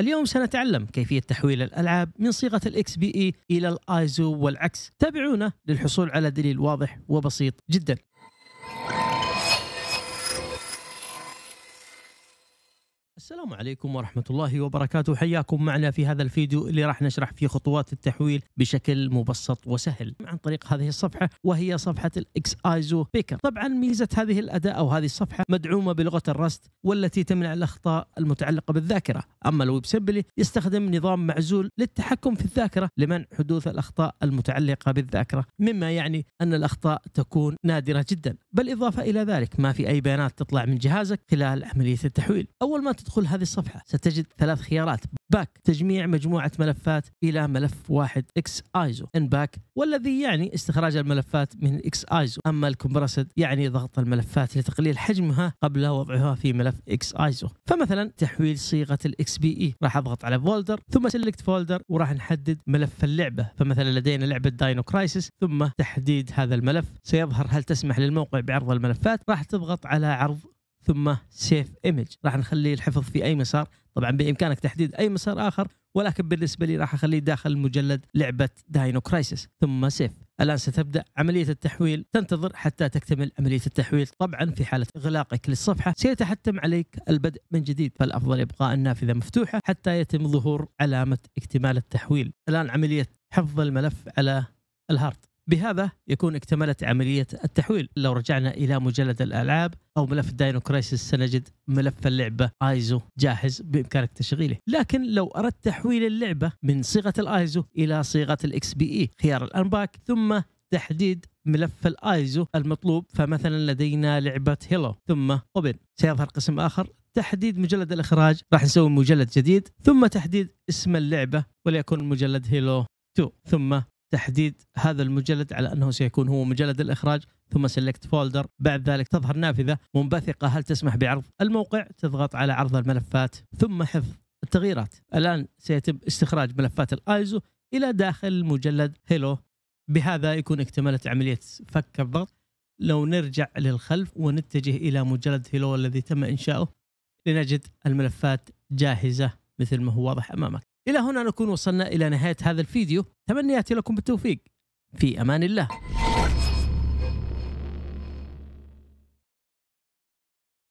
اليوم سنتعلم كيفية تحويل الألعاب من صيغة الاكس بي اي e إلى الايزو والعكس تابعونا للحصول على دليل واضح وبسيط جدا السلام عليكم ورحمة الله وبركاته حياكم معنا في هذا الفيديو اللي راح نشرح فيه خطوات التحويل بشكل مبسط وسهل عن طريق هذه الصفحة وهي صفحة الاكس ايزو بيكر طبعا ميزة هذه الأداة أو هذه الصفحة مدعومة بلغة الرست والتي تمنع الأخطاء المتعلقة بالذاكرة أما الويب سيمبلي يستخدم نظام معزول للتحكم في الذاكرة لمنع حدوث الأخطاء المتعلقة بالذاكرة مما يعني أن الأخطاء تكون نادرة جدا بالإضافة إلى ذلك ما في أي بيانات تطلع من جهازك خلال عملية التحويل أول ما تدخل هذه الصفحة ستجد ثلاث خيارات باك تجميع مجموعة ملفات إلى ملف واحد اكس ايزو ان باك والذي يعني استخراج الملفات من اكس ايزو أما الكمبرسد يعني ضغط الملفات لتقليل حجمها قبل وضعها في ملف اكس ايزو فمثلا تحويل صيغة الاكس بي اي راح أضغط على فولدر ثم سلكت فولدر وراح نحدد ملف اللعبة فمثلا لدينا لعبة داينو كرايسيس ثم تحديد هذا الملف سيظهر هل تسمح للموقع بعرض الملفات راح تضغط على عرض ثم سيف ايمج راح نخلي الحفظ في اي مسار طبعا بامكانك تحديد اي مسار اخر ولكن بالنسبه لي راح اخليه داخل مجلد لعبه داينو كرايسيس ثم سيف الان ستبدا عمليه التحويل تنتظر حتى تكتمل عمليه التحويل طبعا في حاله اغلاقك للصفحه سيتحتم عليك البدء من جديد فالافضل ابقاء النافذه مفتوحه حتى يتم ظهور علامه اكتمال التحويل الان عمليه حفظ الملف على الهارد بهذا يكون اكتملت عملية التحويل لو رجعنا إلى مجلد الألعاب أو ملف الداينو كرايسيس سنجد ملف اللعبة ايزو جاهز بإمكانك تشغيله لكن لو أردت تحويل اللعبة من صيغة الايزو إلى صيغة الاكس بي اي e، خيار الأنباك ثم تحديد ملف الايزو المطلوب فمثلا لدينا لعبة هيلو ثم اوبن سيظهر قسم آخر تحديد مجلد الإخراج راح نسوي مجلد جديد ثم تحديد اسم اللعبة وليكن مجلد هيلو 2 ثم تحديد هذا المجلد على انه سيكون هو مجلد الاخراج ثم سلكت فولدر بعد ذلك تظهر نافذه منبثقه هل تسمح بعرض الموقع تضغط على عرض الملفات ثم حفظ التغييرات الان سيتم استخراج ملفات الايزو الى داخل مجلد هيلو بهذا يكون اكتملت عمليه فك الضغط لو نرجع للخلف ونتجه الى مجلد هيلو الذي تم انشاؤه لنجد الملفات جاهزه مثل ما هو واضح امامك إلى هنا نكون وصلنا إلى نهاية هذا الفيديو تمنياتي لكم بالتوفيق في أمان الله